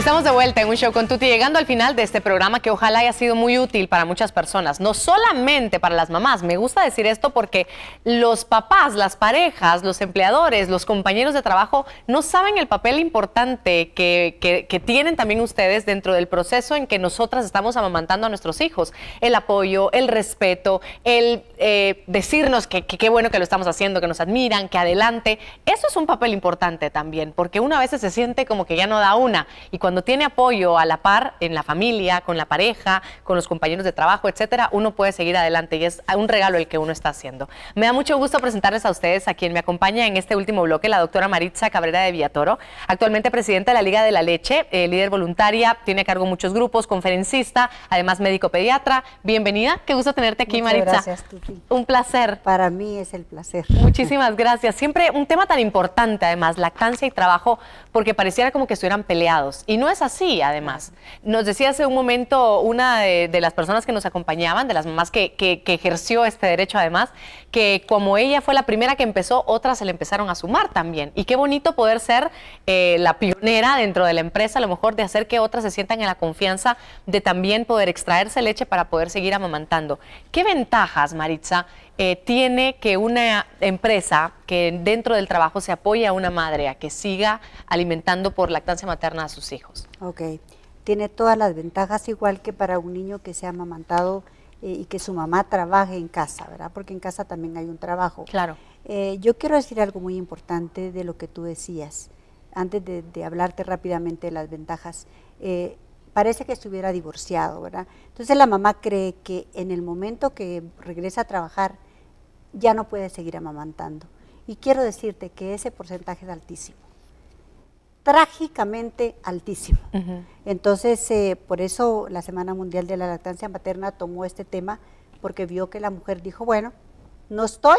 Estamos de vuelta en un show con Tuti, llegando al final de este programa que ojalá haya sido muy útil para muchas personas, no solamente para las mamás. Me gusta decir esto porque los papás, las parejas, los empleadores, los compañeros de trabajo no saben el papel importante que, tienen también ustedes dentro del proceso en que nosotras estamos amamantando a nuestros hijos. El apoyo, el respeto, el eh, decirnos que qué bueno que lo estamos haciendo, que nos admiran, que adelante. Eso es un papel importante también, porque una vez se siente como que ya no da una. Y cuando tiene apoyo a la par en la familia, con la pareja, con los compañeros de trabajo, etcétera, uno puede seguir adelante y es un regalo el que uno está haciendo. Me da mucho gusto presentarles a ustedes a quien me acompaña en este último bloque, la doctora Maritza Cabrera de Villatoro, actualmente presidenta de la Liga de la Leche, eh, líder voluntaria, tiene a cargo muchos grupos, conferencista, además médico pediatra. Bienvenida, qué gusto tenerte aquí, Maritza. Gracias, Un placer. Para mí es el placer. Muchísimas gracias. Siempre un tema tan importante, además, lactancia y trabajo, porque pareciera como que estuvieran peleados y no es así, además. Nos decía hace un momento una de, las personas que nos acompañaban, de las mamás que, ejerció este derecho, además, que como ella fue la primera que empezó, otras se le empezaron a sumar también. Y qué bonito poder ser eh, la pionera dentro de la empresa, a lo mejor de hacer que otras se sientan en la confianza de también poder extraerse leche para poder seguir amamantando. ¿Qué ventajas, Maritza, eh, tiene que una empresa que dentro del trabajo se apoya a una madre a que siga alimentando por lactancia materna a sus hijos. Ok, tiene todas las ventajas igual que para un niño que sea amamantado eh, y que su mamá trabaje en casa, ¿verdad? Porque en casa también hay un trabajo. Claro. Eh, yo quiero decir algo muy importante de lo que tú decías, antes de, de hablarte rápidamente de las ventajas parece que estuviera divorciado, ¿verdad? Entonces la mamá cree que en el momento que regresa a trabajar, ya no puede seguir amamantando. Y quiero decirte que ese porcentaje es altísimo, trágicamente altísimo. Entonces, eh, por eso la Semana Mundial de la Lactancia Materna tomó este tema, porque vio que la mujer dijo, bueno, no estoy,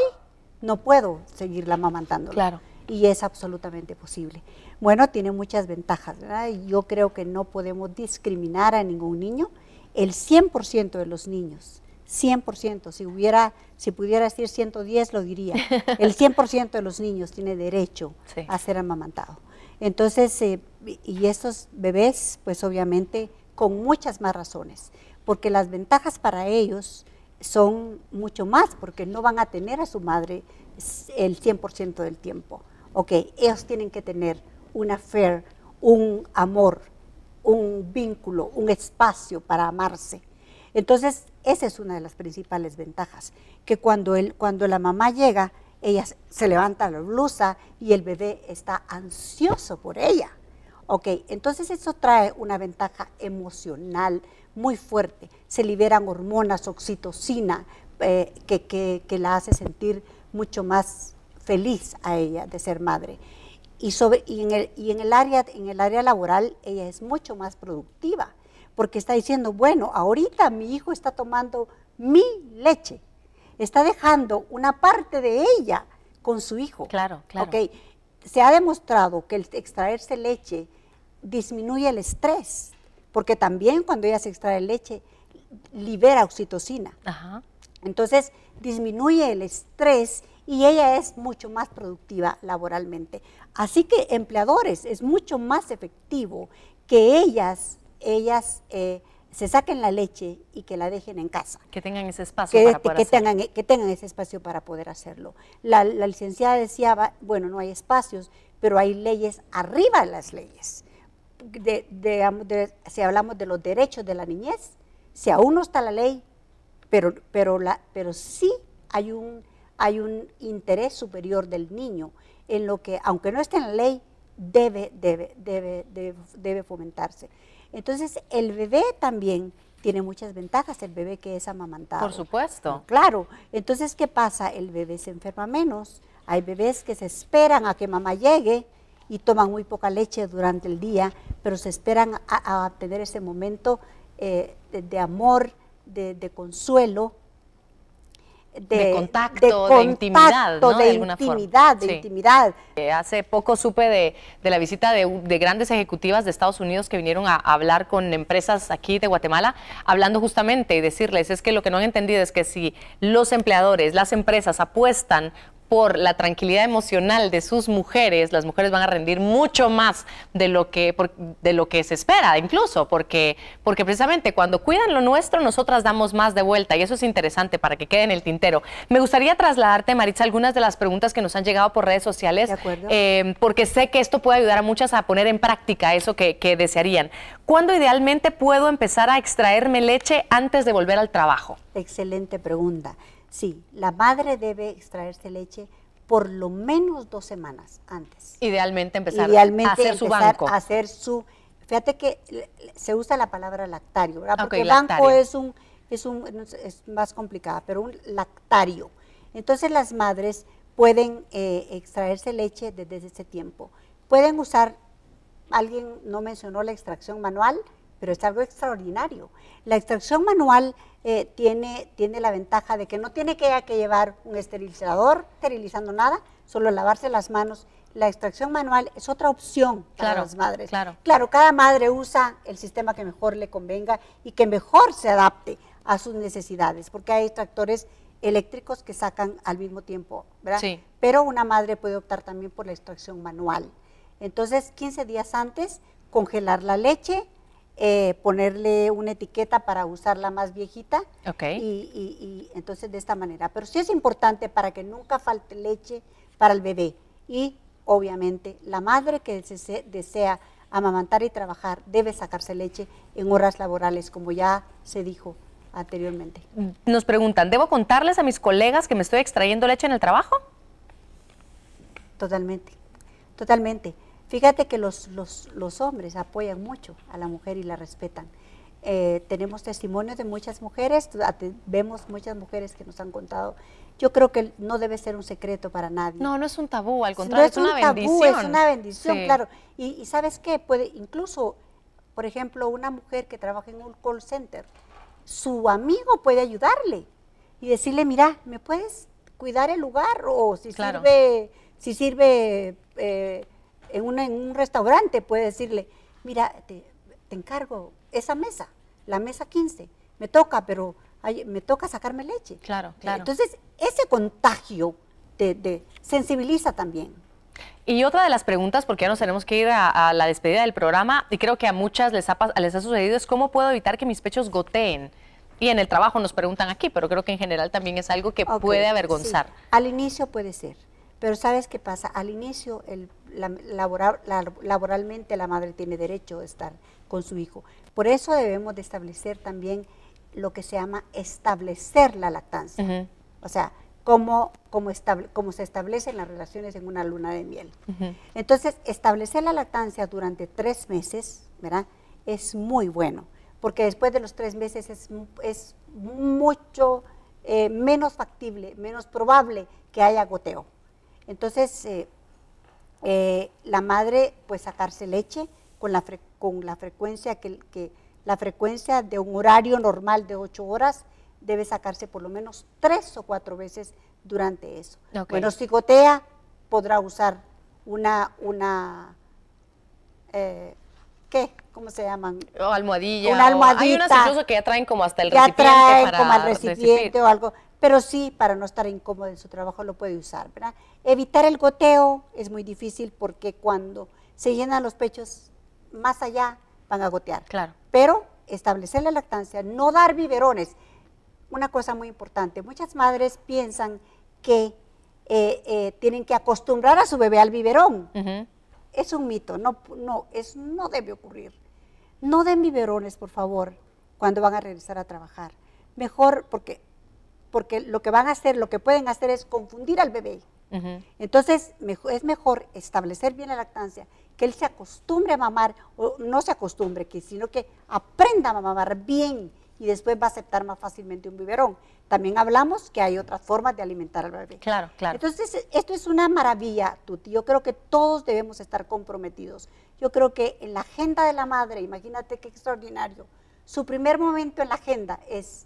no puedo seguirla amamantando. Claro. Y es absolutamente posible. Bueno, tiene muchas ventajas, ¿verdad? Yo creo que no podemos discriminar a ningún niño. El 100% de los niños 100%, si hubiera, si pudiera decir 110 lo diría. El 100% de los niños tiene derecho a ser amamantado. Entonces, eh, y estos bebés, pues obviamente con muchas más razones, porque las ventajas para ellos son mucho más, porque no van a tener a su madre el 100% del tiempo. Ok, ellos tienen que tener una fe, un amor, un vínculo, un espacio para amarse. Entonces, esa es una de las principales ventajas, que cuando, cuando la mamá llega, ella se levanta la blusa y el bebé está ansioso por ella. Ok, entonces eso trae una ventaja emocional muy fuerte. Se liberan hormonas, oxitocina, eh, que, que, que, la hace sentir mucho más feliz a ella de ser madre. Y, sobre, y, en el, y en, el área, en el área laboral ella es mucho más productiva porque está diciendo, bueno, ahorita mi hijo está tomando mi leche, está dejando una parte de ella con su hijo. Claro, claro. Okay. Se ha demostrado que el extraerse leche disminuye el estrés, porque también cuando ella se extrae leche libera oxitocina. Entonces disminuye el estrés y ella es mucho más productiva laboralmente. Así que empleadores, es mucho más efectivo que ellas ellas eh, se saquen la leche y que la dejen en casa. Que tengan ese espacio para este, poder Tengan, eh, que tengan ese espacio para poder hacerlo. La, licenciada decía, bueno, no hay espacios, pero hay leyes arriba de las leyes. De, si hablamos de los derechos de la niñez, si aún no está la ley, pero, pero, la, pero sí hay un, hay un interés superior del niño en lo que, aunque no esté en la ley, debe, debe, debe, debe fomentarse. Entonces, el bebé también tiene muchas ventajas, el bebé que es amamantado. Por supuesto. Claro. Entonces, ¿qué pasa? El bebé se enferma menos. Hay bebés que se esperan a que mamá llegue y toman muy poca leche durante el día, pero se esperan a, tener ese momento eh, de, amor, de consuelo, de, contacto, de, intimidad, ¿no? de, intimidad, de intimidad. Eh, hace poco supe de, la visita de, grandes ejecutivas de Estados Unidos que vinieron a, hablar con empresas aquí de Guatemala, hablando justamente y decirles es que lo que no han entendido es que si los empleadores, las empresas apuestan por la tranquilidad emocional de sus mujeres, las mujeres van a rendir mucho más de lo que, de lo que se espera, incluso, porque, porque precisamente cuando cuidan lo nuestro, nosotras damos más de vuelta y eso es interesante para que quede en el tintero. Me gustaría trasladarte, Maritza, algunas de las preguntas que nos han llegado por redes sociales, eh, porque sé que esto puede ayudar a muchas a poner en práctica eso que, que desearían. ¿Cuándo idealmente puedo empezar a extraerme leche antes de volver al trabajo? Excelente pregunta. Sí, la madre debe extraerse leche por lo menos dos semanas antes. Idealmente empezar a hacer su banco. fíjate que se usa la palabra lactario, ¿verdad? Porque banco es un, es un, es más complicada, pero un lactario. Entonces las madres pueden eh, extraerse leche desde ese tiempo. Pueden usar, alguien no mencionó la extracción manual, pero es algo extraordinario. La extracción manual eh, tiene, tiene la ventaja de que no tiene que, llevar un esterilizador, esterilizando nada, solo lavarse las manos. La extracción manual es otra opción para las madres. Claro. claro, cada madre usa el sistema que mejor le convenga y que mejor se adapte a sus necesidades, porque hay extractores eléctricos que sacan al mismo tiempo, ¿verdad? Sí. Pero una madre puede optar también por la extracción manual. Entonces, 15 días antes, congelar la leche, eh, ponerle una etiqueta para usarla más viejita. Y, entonces de esta manera. Pero sí es importante para que nunca falte leche para el bebé. Y obviamente la madre que desea amamantar y trabajar debe sacarse leche en horas laborales, como ya se dijo anteriormente. Nos preguntan, ¿debo contarles a mis colegas que me estoy extrayendo leche en el trabajo? Totalmente, totalmente. Fíjate que los, los, hombres apoyan mucho a la mujer y la respetan. Eh, tenemos testimonios de muchas mujeres, vemos muchas mujeres que nos han contado. Yo creo que no debe ser un secreto para nadie. No, no es un tabú, al contrario, no es, un una tabú, bendición. Es una bendición, claro. Y, sabes qué, puede incluso, por ejemplo, una mujer que trabaja en un call center, su amigo puede ayudarle y decirle, mira, ¿me puedes cuidar el lugar? O si sirve, si sirve eh, en, una, en un restaurante puede decirle, mira, te, encargo esa mesa, la mesa 15, me toca, pero me toca sacarme leche. Claro, eh, claro. Entonces, ese contagio te, sensibiliza también. Y otra de las preguntas, porque ya nos tenemos que ir a, la despedida del programa, y creo que a muchas les ha, les ha sucedido, es cómo puedo evitar que mis pechos goteen. Y en el trabajo nos preguntan aquí, pero creo que en general también es algo que puede avergonzar. Al inicio puede ser, pero ¿sabes qué pasa? Al inicio el laboral, laboralmente la madre tiene derecho a estar con su hijo. Por eso debemos de establecer también lo que se llama establecer la lactancia. O sea, como, se establecen las relaciones en una luna de miel. Entonces, establecer la lactancia durante tres meses, ¿verdad? Es muy bueno, porque después de los tres meses es, es mucho eh, menos factible, menos probable que haya goteo. Entonces, eh, eh, la madre pues sacarse leche con la, con la frecuencia que, que, la frecuencia de un horario normal de ocho horas debe sacarse por lo menos tres o cuatro veces durante eso. Bueno, Bueno, gotea, podrá usar una, una eh, ¿qué? ¿Cómo se llaman? almohadilla. Una hay unas incluso que ya traen como hasta el recipiente. Ya traen como al recipiente o algo pero sí, para no estar incómodo en su trabajo, lo puede usar. Evitar el goteo es muy difícil porque cuando se llenan los pechos más allá, van a gotear. Claro. Pero establecer la lactancia, no dar biberones. Una cosa muy importante, muchas madres piensan que eh, eh, tienen que acostumbrar a su bebé al biberón. Es un mito, no, no, no debe ocurrir. No den biberones, por favor, cuando van a regresar a trabajar. Mejor, porque porque lo que van a hacer, lo que pueden hacer es confundir al bebé. Entonces es mejor establecer bien la lactancia, que él se acostumbre a mamar, o no se acostumbre, sino que aprenda a mamar bien y después va a aceptar más fácilmente un biberón. También hablamos que hay otras formas de alimentar al bebé. Claro, claro. Entonces, esto es una maravilla, Tuti. Yo creo que todos debemos estar comprometidos. Yo creo que en la agenda de la madre, imagínate qué extraordinario, su primer momento en la agenda es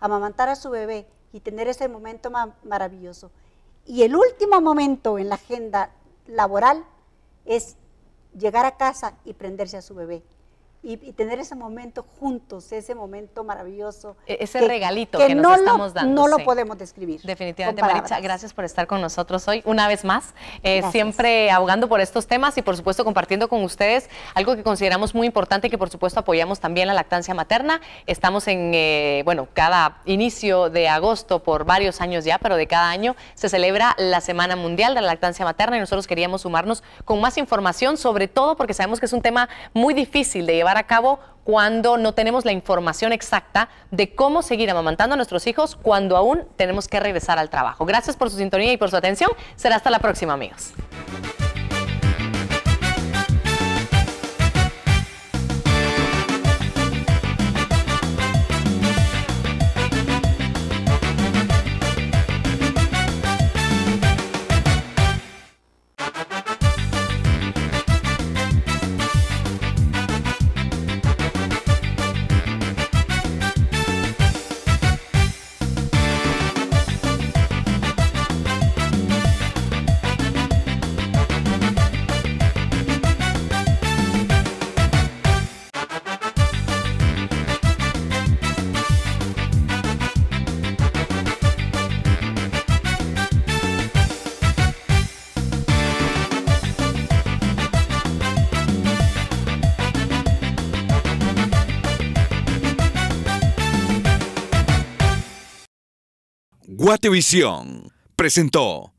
amamantar a su bebé y tener ese momento maravilloso. Y el último momento en la agenda laboral es llegar a casa y prenderse a su bebé y, tener ese momento juntos, ese momento maravilloso. E-, ese regalito que, nos estamos dando. No lo podemos describir. Definitivamente, Maricha, gracias por estar con nosotros hoy una vez más, eh, siempre abogando por estos temas y por supuesto compartiendo con ustedes algo que consideramos muy importante y que por supuesto apoyamos también la lactancia materna. Estamos en, eh, bueno, cada inicio de agosto por varios años ya, pero de cada año se celebra la Semana Mundial de la Lactancia Materna y nosotros queríamos sumarnos con más información, sobre todo porque sabemos que es un tema muy difícil de llevar a cabo cuando no tenemos la información exacta de cómo seguir amamantando a nuestros hijos cuando aún tenemos que regresar al trabajo. Gracias por su sintonía y por su atención. Será hasta la próxima, amigos. Guatevisión presentó.